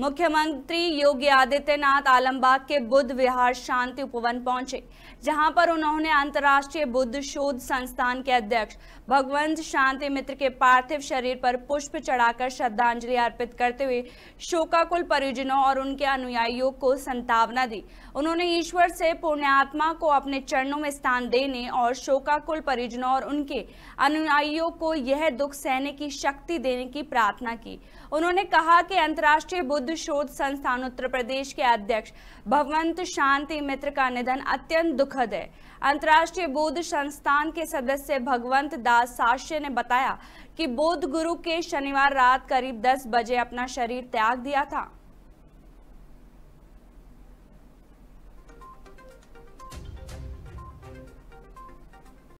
मुख्यमंत्री योगी आदित्यनाथ आलमबाग के बुद्ध विहार शांति उपवन पहुंचे जहां पर उन्होंने अंतर्राष्ट्रीय बुद्ध शोध संस्थान के अध्यक्ष भगवंत शांति मित्र के पार्थिव शरीर पर पुष्प चढ़ाकर श्रद्धांजलि अर्पित करते हुए शोकाकुल परिजनों और उनके अनुयायियों को संतावना दी उन्होंने ईश्वर से पुण्यात्मा को अपने चरणों में स्थान देने और शोकाकुल परिजनों और उनके अनुयायियों को यह दुख सहने की शक्ति देने की प्रार्थना की उन्होंने कहा कि अंतर्राष्ट्रीय बुद्ध शब्द शोध संस्थान उत्तर प्रदेश के अध्यक्ष भगवंत शांति मित्र का निधन अत्यंत दुखद है अंतर्राष्ट्रीय बौद्ध संस्थान के सदस्य भगवंत दास साश्य ने बताया कि बौद्ध गुरु के शनिवार रात करीब 10 बजे अपना शरीर त्याग दिया था